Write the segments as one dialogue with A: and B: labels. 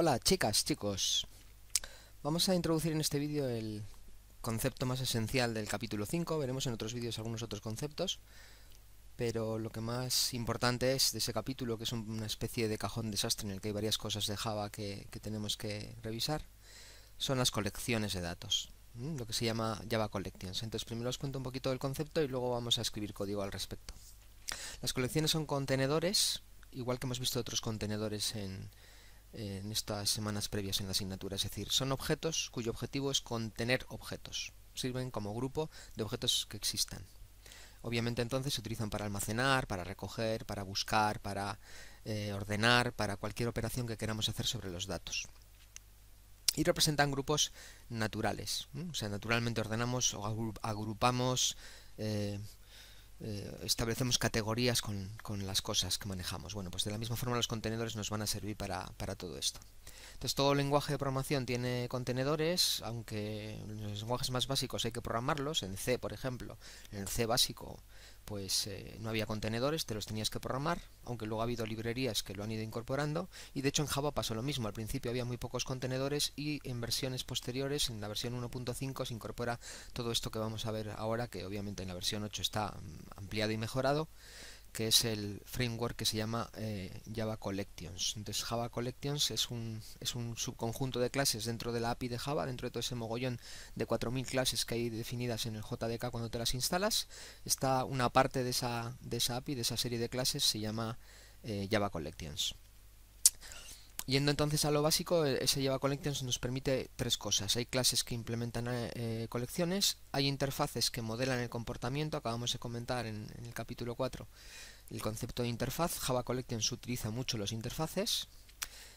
A: Hola chicas, chicos. Vamos a introducir en este vídeo el concepto más esencial del capítulo 5. Veremos en otros vídeos algunos otros conceptos. Pero lo que más importante es de ese capítulo, que es una especie de cajón desastre en el que hay varias cosas de Java que, tenemos que revisar, son las colecciones de datos, lo que se llama Java Collections. Entonces primero os cuento un poquito del concepto y luego vamos a escribir código al respecto. Las colecciones son contenedores, igual que hemos visto otros contenedores en, en estas semanas previas en la asignatura. Es decir, son objetos cuyo objetivo es contener objetos. Sirven como grupo de objetos que existan. Obviamente entonces se utilizan para almacenar, para recoger, para buscar, para eh, ordenar, para cualquier operación que queramos hacer sobre los datos. Y representan grupos naturales. O sea, naturalmente ordenamos o agrupamos eh, eh, establecemos categorías con, las cosas que manejamos. Bueno, pues de la misma forma los contenedores nos van a servir para, todo esto. Entonces todo lenguaje de programación tiene contenedores, aunque los lenguajes más básicos hay que programarlos, en C por ejemplo, en el C básico pues eh, no había contenedores, te los tenías que programar, aunque luego ha habido librerías que lo han ido incorporando, y de hecho en Java pasó lo mismo, al principio había muy pocos contenedores y en versiones posteriores, en la versión 1.5 se incorpora todo esto que vamos a ver ahora, que obviamente en la versión 8 está mm, ampliado y mejorado, que es el framework que se llama eh, Java Collections. Entonces Java Collections es un, subconjunto de clases dentro de la API de Java, dentro de todo ese mogollón de 4.000 clases que hay definidas en el JDK cuando te las instalas. Está una parte de esa, API, de esa serie de clases, se llama eh, Java Collections. Yendo entonces a lo básico, eh, ese Java collections nos permite tres cosas. Hay clases que implementan eh, eh, colecciones, hay interfaces que modelan el comportamiento, acabamos de comentar en, el capítulo 4 el concepto de interfaz. Java Collections utiliza mucho los interfaces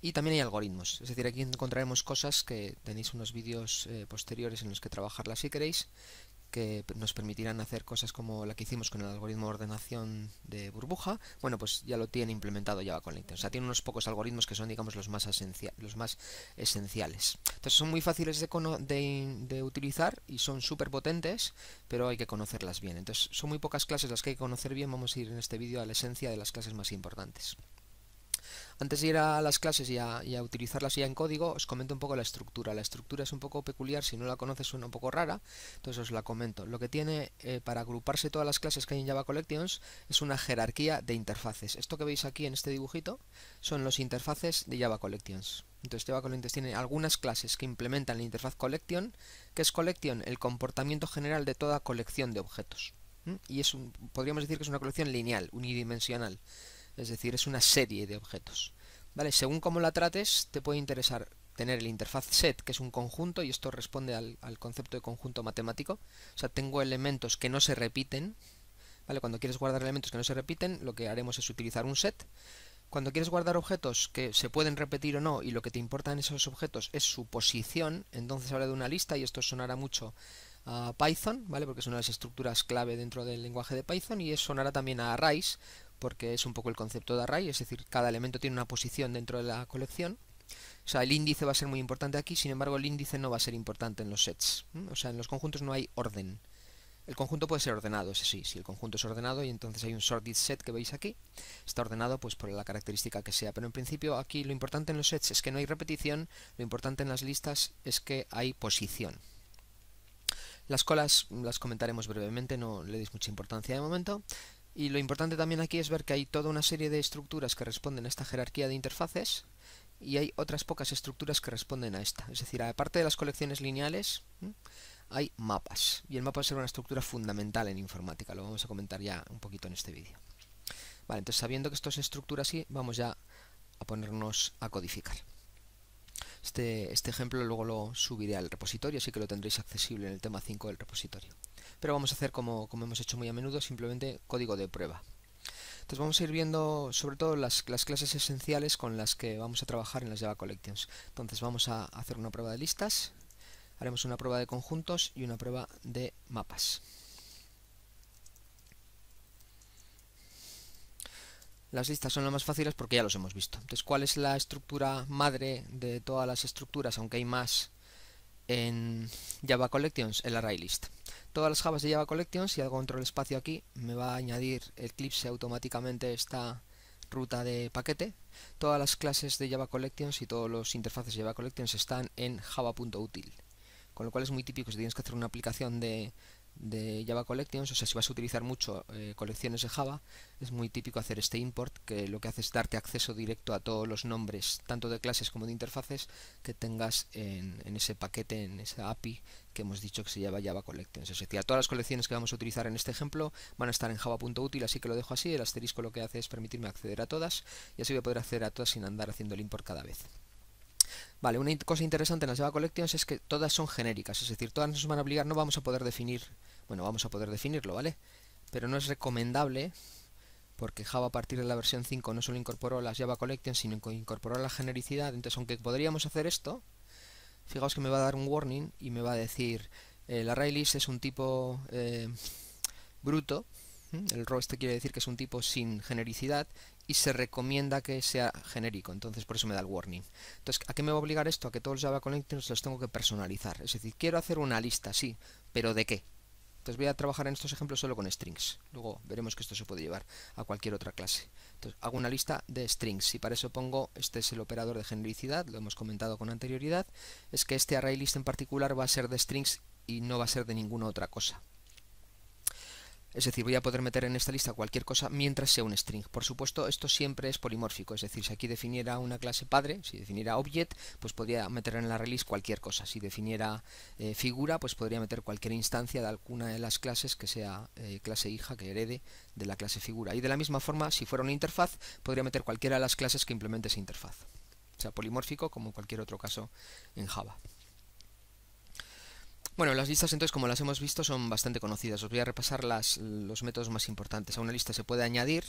A: y también hay algoritmos. Es decir, aquí encontraremos cosas que tenéis unos vídeos posteriores en los que trabajarlas si queréis, que nos permitirán hacer cosas como la que hicimos con el algoritmo de ordenación de burbuja, bueno, pues ya lo tiene implementado Java con O sea, tiene unos pocos algoritmos que son, digamos, los más, esenciales. Entonces son muy fáciles de, de utilizar y son súper potentes, pero hay que conocerlas bien. Entonces son muy pocas clases las que hay que conocer bien. Vamos a ir en este vídeo a la esencia de las clases más importantes. Antes de ir a las clases y a, utilizarlas ya en código, os comento un poco la estructura. La estructura es un poco peculiar, si no la conoces suena un poco rara, entonces os la comento. Lo que tiene eh, para agruparse todas las clases que hay en Java Collections es una jerarquía de interfaces. Esto que veis aquí en este dibujito son los interfaces de Java Collections. Entonces Java Collections tiene algunas clases que implementan la interfaz Collection, que es Collection, el comportamiento general de toda colección de objetos. Y es un, podríamos decir que es una colección lineal, unidimensional es decir, es una serie de objetos. ¿Vale? Según cómo la trates, te puede interesar tener el interfaz set, que es un conjunto, y esto responde al, concepto de conjunto matemático. O sea, tengo elementos que no se repiten. ¿vale? Cuando quieres guardar elementos que no se repiten, lo que haremos es utilizar un set. Cuando quieres guardar objetos que se pueden repetir o no, y lo que te importan esos objetos es su posición, entonces habla de una lista, y esto sonará mucho a Python, ¿vale? porque es una de las estructuras clave dentro del lenguaje de Python, y sonará también a arrays, porque es un poco el concepto de array, es decir, cada elemento tiene una posición dentro de la colección. O sea, el índice va a ser muy importante aquí, sin embargo el índice no va a ser importante en los sets. O sea, en los conjuntos no hay orden. El conjunto puede ser ordenado, es sí, si el conjunto es ordenado y entonces hay un sorted set que veis aquí, está ordenado pues por la característica que sea, pero en principio aquí lo importante en los sets es que no hay repetición, lo importante en las listas es que hay posición. Las colas las comentaremos brevemente, no le deis mucha importancia de momento. Y lo importante también aquí es ver que hay toda una serie de estructuras que responden a esta jerarquía de interfaces y hay otras pocas estructuras que responden a esta. Es decir, aparte de las colecciones lineales, hay mapas. Y el mapa es una estructura fundamental en informática. Lo vamos a comentar ya un poquito en este vídeo. Vale, entonces sabiendo que esto es estructura así, vamos ya a ponernos a codificar. Este, este ejemplo luego lo subiré al repositorio, así que lo tendréis accesible en el tema 5 del repositorio pero vamos a hacer como, como hemos hecho muy a menudo, simplemente código de prueba. Entonces vamos a ir viendo sobre todo las, las, clases esenciales con las que vamos a trabajar en las Java Collections. Entonces vamos a hacer una prueba de listas, haremos una prueba de conjuntos y una prueba de mapas. Las listas son las más fáciles porque ya los hemos visto. Entonces, ¿cuál es la estructura madre de todas las estructuras? Aunque hay más en Java Collections el ArrayList. Todas las Javas de Java Collections, si hago control espacio aquí, me va a añadir el Eclipse automáticamente esta ruta de paquete. Todas las clases de Java Collections y todos los interfaces de Java Collections están en java.util. Con lo cual es muy típico si tienes que hacer una aplicación de de Java Collections, o sea, si vas a utilizar mucho eh, colecciones de Java, es muy típico hacer este import, que lo que hace es darte acceso directo a todos los nombres, tanto de clases como de interfaces, que tengas en, ese paquete, en esa API que hemos dicho que se llama Java Collections. Es decir, todas las colecciones que vamos a utilizar en este ejemplo van a estar en java.util, así que lo dejo así, el asterisco lo que hace es permitirme acceder a todas, y así voy a poder acceder a todas sin andar haciendo el import cada vez. Vale, una cosa interesante en las Java Collections es que todas son genéricas, es decir, todas nos van a obligar, no vamos a poder definir, bueno, vamos a poder definirlo, ¿vale? Pero no es recomendable, porque Java a partir de la versión 5 no solo incorporó las Java Collections, sino que incorporó la genericidad, entonces aunque podríamos hacer esto, fijaos que me va a dar un warning y me va a decir, el ArrayList es un tipo eh, bruto, el row este quiere decir que es un tipo sin genericidad y se recomienda que sea genérico, entonces por eso me da el warning. Entonces, ¿a qué me va a obligar esto? A que todos los Java Connectors los tengo que personalizar. Es decir, quiero hacer una lista, sí, pero ¿de qué? Entonces voy a trabajar en estos ejemplos solo con strings. Luego veremos que esto se puede llevar a cualquier otra clase. Entonces hago una lista de strings y para eso pongo, este es el operador de genericidad, lo hemos comentado con anterioridad, es que este ArrayList en particular va a ser de strings y no va a ser de ninguna otra cosa. Es decir, voy a poder meter en esta lista cualquier cosa mientras sea un string. Por supuesto, esto siempre es polimórfico, es decir, si aquí definiera una clase padre, si definiera object, pues podría meter en la release cualquier cosa. Si definiera eh, figura, pues podría meter cualquier instancia de alguna de las clases que sea eh, clase hija, que herede de la clase figura. Y de la misma forma, si fuera una interfaz, podría meter cualquiera de las clases que implemente esa interfaz. O sea, polimórfico como cualquier otro caso en Java. Bueno, las listas entonces, como las hemos visto, son bastante conocidas. Os voy a repasar las, los métodos más importantes. A una lista se puede añadir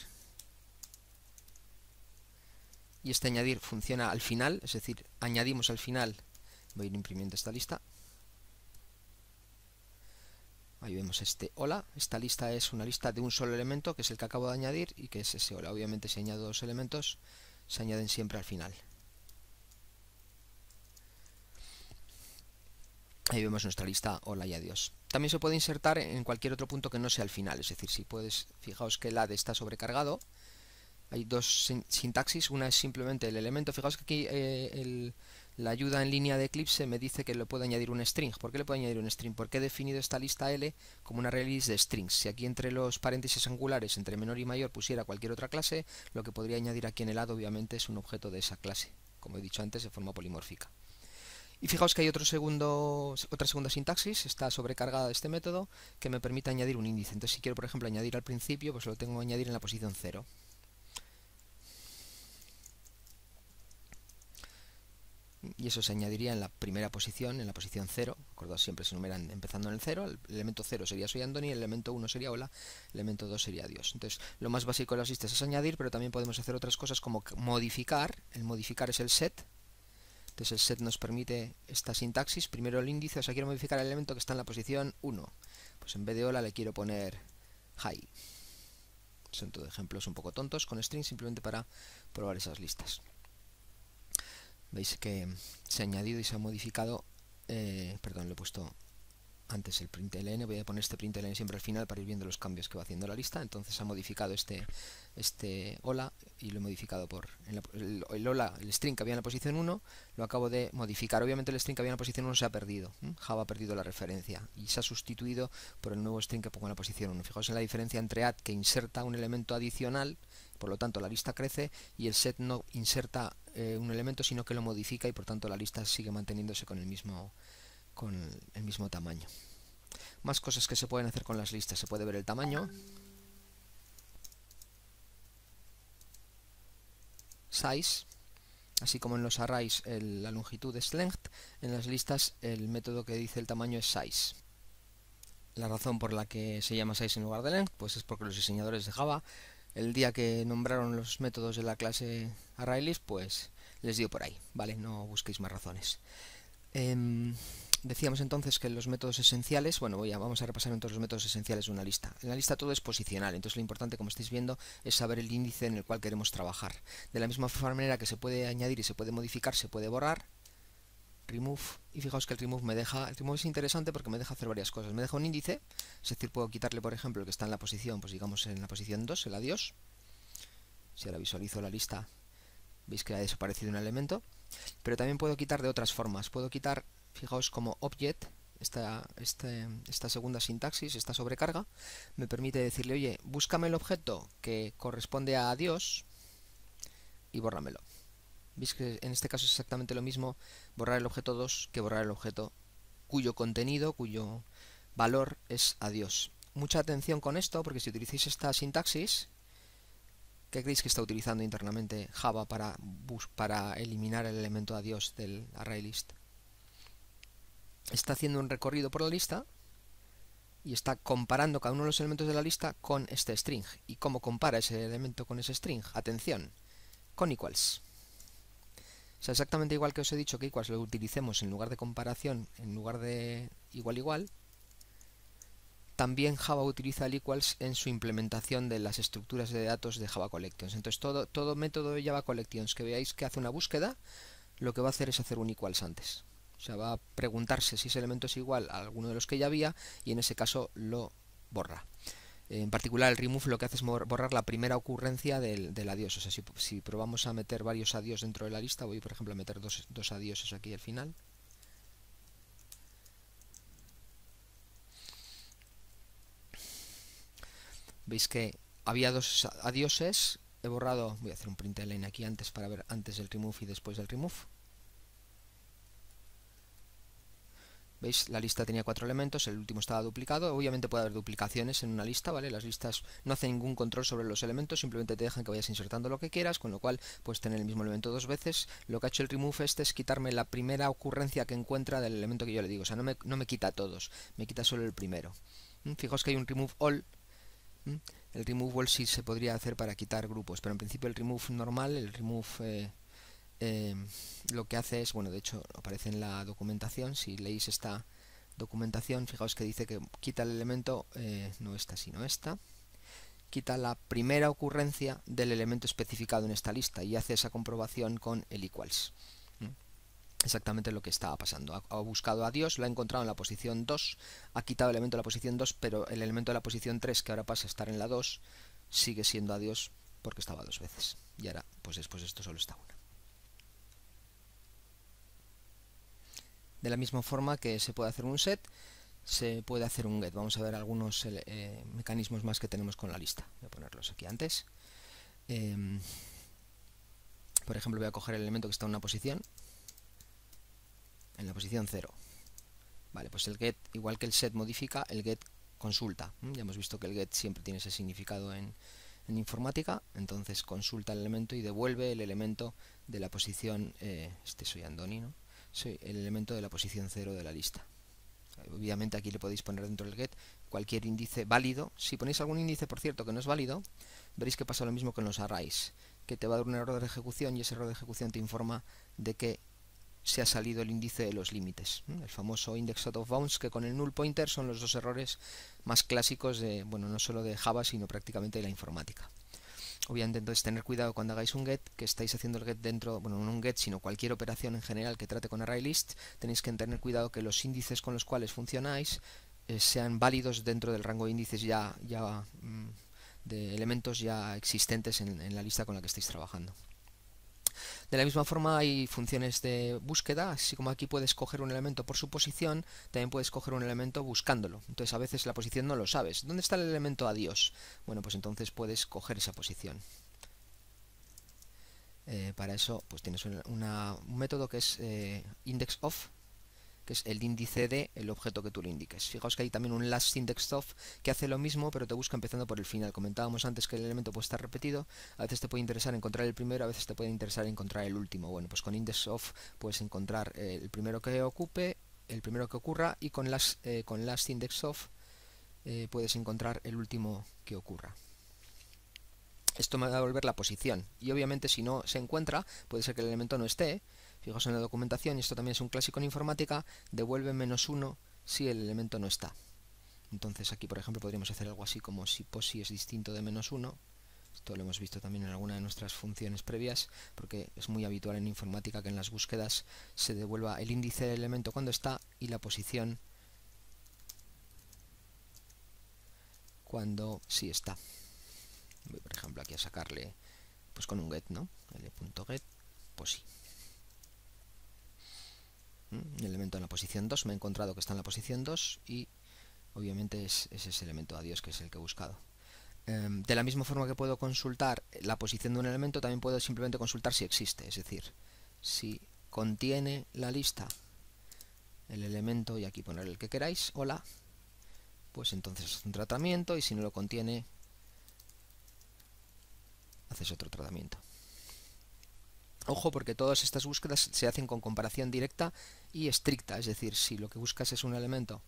A: y este añadir funciona al final, es decir, añadimos al final, voy a ir imprimiendo esta lista. Ahí vemos este hola, esta lista es una lista de un solo elemento, que es el que acabo de añadir, y que es ese hola. Obviamente si añado dos elementos, se añaden siempre al final. Ahí vemos nuestra lista hola y adiós. También se puede insertar en cualquier otro punto que no sea el final, es decir, si puedes, fijaos que el add está sobrecargado, hay dos sintaxis, una es simplemente el elemento, fijaos que aquí eh, la ayuda en línea de Eclipse me dice que le puedo añadir un string, ¿por qué le puedo añadir un string? Porque he definido esta lista L como una release de strings, si aquí entre los paréntesis angulares, entre menor y mayor pusiera cualquier otra clase, lo que podría añadir aquí en el add obviamente es un objeto de esa clase, como he dicho antes, de forma polimórfica. Y fijaos que hay otro segundo, otra segunda sintaxis, está sobrecargada de este método, que me permite añadir un índice. Entonces si quiero, por ejemplo, añadir al principio, pues lo tengo que añadir en la posición 0. y eso se añadiría en la primera posición, en la posición 0, acordad siempre se numeran empezando en el 0, el elemento 0 sería soy Andoni, el elemento 1 sería hola, el elemento 2 sería Dios Entonces, lo más básico de las listas es añadir, pero también podemos hacer otras cosas como modificar, el modificar es el set, entonces el set nos permite esta sintaxis. Primero el índice, o sea, quiero modificar el elemento que está en la posición 1. Pues en vez de hola le quiero poner hi. Son todos ejemplos un poco tontos con string simplemente para probar esas listas. Veis que se ha añadido y se ha modificado, eh, perdón, le he puesto antes el println, voy a poner este println siempre al final para ir viendo los cambios que va haciendo la lista, entonces ha modificado este, este hola y lo he modificado por el, el, string que había en la posición 1 lo acabo de modificar. Obviamente el string que había en la posición 1 se ha perdido. Java ha perdido la referencia y se ha sustituido por el nuevo string que pongo en la posición 1. Fijaos en la diferencia entre add que inserta un elemento adicional, por lo tanto la lista crece y el set no inserta eh, un elemento sino que lo modifica y por tanto la lista sigue manteniéndose con el mismo, con el mismo tamaño. Más cosas que se pueden hacer con las listas. Se puede ver el tamaño. size, así como en los arrays la longitud es length, en las listas el método que dice el tamaño es size. La razón por la que se llama size en lugar de length pues es porque los diseñadores de Java el día que nombraron los métodos de la clase ArrayList pues les dio por ahí, ¿vale? No busquéis más razones. Em, Decíamos entonces que los métodos esenciales, bueno, voy a, vamos a repasar entonces los métodos esenciales de una lista. En la lista todo es posicional, entonces lo importante, como estáis viendo, es saber el índice en el cual queremos trabajar. De la misma manera que se puede añadir y se puede modificar, se puede borrar, remove y fijaos que el remove me deja el remove es interesante porque me deja hacer varias cosas me deja un índice es decir puedo quitarle por ejemplo el que está en la posición pues digamos en la posición 2 el adiós si ahora visualizo la lista veis que ha desaparecido un elemento pero también puedo quitar de otras formas puedo quitar fijaos como object, esta, este, esta segunda sintaxis, esta sobrecarga, me permite decirle, oye, búscame el objeto que corresponde a Dios y bórramelo. Veis que en este caso es exactamente lo mismo borrar el objeto 2 que borrar el objeto cuyo contenido, cuyo valor es adiós Mucha atención con esto, porque si utilicéis esta sintaxis, ¿qué creéis que está utilizando internamente Java para, para eliminar el elemento adiós del ArrayList está haciendo un recorrido por la lista y está comparando cada uno de los elementos de la lista con este string. ¿Y cómo compara ese elemento con ese string? Atención, con equals. O sea, exactamente igual que os he dicho que equals lo utilicemos en lugar de comparación, en lugar de igual igual, también Java utiliza el equals en su implementación de las estructuras de datos de Java Collections. Entonces todo, todo método de Java Collections que veáis que hace una búsqueda, lo que va a hacer es hacer un equals antes. O sea, va a preguntarse si ese elemento es igual a alguno de los que ya había y en ese caso lo borra. En particular, el remove lo que hace es borrar la primera ocurrencia del, adiós. O sea, si, probamos a meter varios adiós dentro de la lista, voy por ejemplo a meter dos, dos adioses aquí al final. Veis que había dos adióses, He borrado, voy a hacer un print aquí antes para ver antes del remove y después del remove. ¿Veis? La lista tenía cuatro elementos, el último estaba duplicado. Obviamente puede haber duplicaciones en una lista, ¿vale? Las listas no hacen ningún control sobre los elementos, simplemente te dejan que vayas insertando lo que quieras, con lo cual puedes tener el mismo elemento dos veces. Lo que ha hecho el remove este es quitarme la primera ocurrencia que encuentra del elemento que yo le digo. O sea, no me, no me quita todos, me quita solo el primero. ¿Mm? Fijaos que hay un remove all. ¿Mm? El remove all sí se podría hacer para quitar grupos, pero en principio el remove normal, el remove... Eh, Em, lo que hace es, bueno, de hecho aparece en la documentación, si leéis esta documentación, fijaos que dice que quita el elemento, eh, no esta, sino esta, quita la primera ocurrencia del elemento especificado en esta lista y hace esa comprobación con el equals. Exactamente lo que estaba pasando. Ha, buscado a Dios, lo ha encontrado en la posición 2, ha quitado el elemento de la posición 2, pero el elemento de la posición 3, que ahora pasa a estar en la 2, sigue siendo a Dios porque estaba dos veces. Y ahora, pues después esto solo está una. De la misma forma que se puede hacer un set, se puede hacer un get. Vamos a ver algunos eh, eh, mecanismos más que tenemos con la lista. Voy a ponerlos aquí antes. Em, por ejemplo, voy a coger el elemento que está en una posición, en la posición 0. Vale, pues el get, igual que el set modifica, el get consulta. ¿Mm? Ya hemos visto que el get siempre tiene ese significado en, informática, entonces consulta el elemento y devuelve el elemento de la posición, eh, este soy Andoni, ¿no? sí, el elemento de la posición 0 de la lista. Obviamente aquí le podéis poner dentro del get cualquier índice válido. Si ponéis algún índice, por cierto, que no es válido, veréis que pasa lo mismo con los arrays, que te va a dar un error de ejecución y ese error de ejecución te informa de que se ha salido el índice de los límites. El famoso index out of bounds, que con el null pointer son los dos errores más clásicos de, bueno, no solo de Java, sino prácticamente de la informática. Obviamente entonces tener cuidado cuando hagáis un get, que estáis haciendo el get dentro, bueno, no un get, sino cualquier operación en general que trate con ArrayList, tenéis que tener cuidado que los índices con los cuales funcionáis eh, sean válidos dentro del rango de índices ya, ya mm, de elementos ya existentes en la lista con la que estáis trabajando. De la misma forma hay funciones de búsqueda, así como aquí puedes coger un elemento por su posición, también puedes coger un elemento buscándolo. Entonces a veces la posición no lo sabes. ¿Dónde está el elemento adiós? Bueno, pues entonces puedes coger esa posición. Eh, para eso pues tienes un método que es eh, indexOf que es el índice de el objeto que tú le indiques. Fijaos que hay también un last index of que hace lo mismo, pero te busca empezando por el final. Comentábamos antes que el elemento puede estar repetido, a veces te puede interesar encontrar el primero, a veces te puede interesar encontrar el último. Bueno, pues con index of puedes encontrar eh, el primero que ocupe, el primero que ocurra y con last, eh, con last index of eh, puedes encontrar el último que ocurra esto me va a devolver la posición y obviamente si no se encuentra puede ser que el elemento no esté Fijaos en la documentación, y esto también es un clásico en informática, devuelve menos 1 si el elemento no está. Entonces aquí, por ejemplo, podríamos hacer algo así como si posi es distinto de menos 1. Esto lo hemos visto también en alguna de nuestras funciones previas, porque es muy habitual en informática que en las búsquedas se devuelva el índice del elemento cuando está y la posición cuando sí está. Voy, por ejemplo, aquí a sacarle pues con un get, ¿no? L.get, posi el elemento en la posición 2, me he encontrado que está en la posición 2 y obviamente es, ese elemento adiós que es el que he buscado. Em, de la misma forma que puedo consultar la posición de un elemento, también puedo simplemente consultar si existe, es decir, si contiene la lista el elemento y aquí poner el que queráis, hola, pues entonces es un tratamiento y si no lo contiene, haces otro tratamiento. Ojo porque todas estas búsquedas se hacen con comparación directa y estricta, es decir, si lo que buscas es un elemento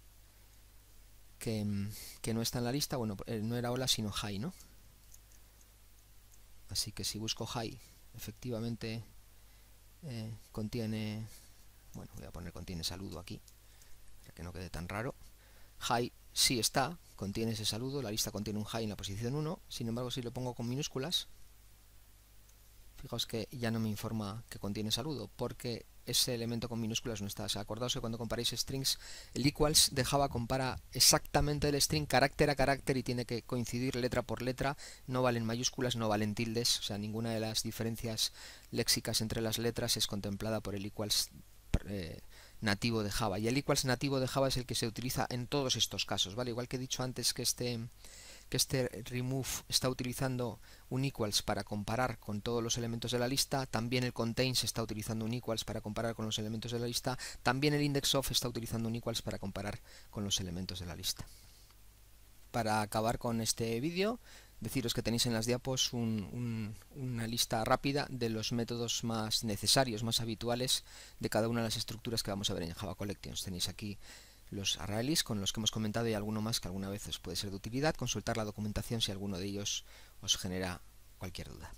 A: que, mm, no está en la lista, bueno, eh, no era hola sino hi, ¿no? Así que si busco hi, efectivamente eh, contiene, bueno, voy a poner contiene saludo aquí, para que no quede tan raro. hi sí está, contiene ese saludo, la lista contiene un high en la posición 1, sin embargo si lo pongo con minúsculas, Fijaos que ya no me informa que contiene saludo, porque ese elemento con minúsculas no está. se sea, que cuando comparáis strings, el equals de Java compara exactamente el string carácter a carácter y tiene que coincidir letra por letra. No valen mayúsculas, no valen tildes. O sea, ninguna de las diferencias léxicas entre las letras es contemplada por el equals eh, nativo de Java. Y el equals nativo de Java es el que se utiliza en todos estos casos, ¿vale? Igual que he dicho antes que este que este remove está utilizando un equals para comparar con todos los elementos de la lista, también el contains está utilizando un equals para comparar con los elementos de la lista, también el index está utilizando un equals para comparar con los elementos de la lista. Para acabar con este vídeo, deciros que tenéis en las diapos una lista rápida de los métodos más necesarios, más habituales de cada una de las estructuras que vamos a ver en Java Collections. Tenéis aquí los arrays con los que hemos comentado y alguno más que alguna vez os puede ser de utilidad. Consultar la documentación si alguno de ellos os genera cualquier duda.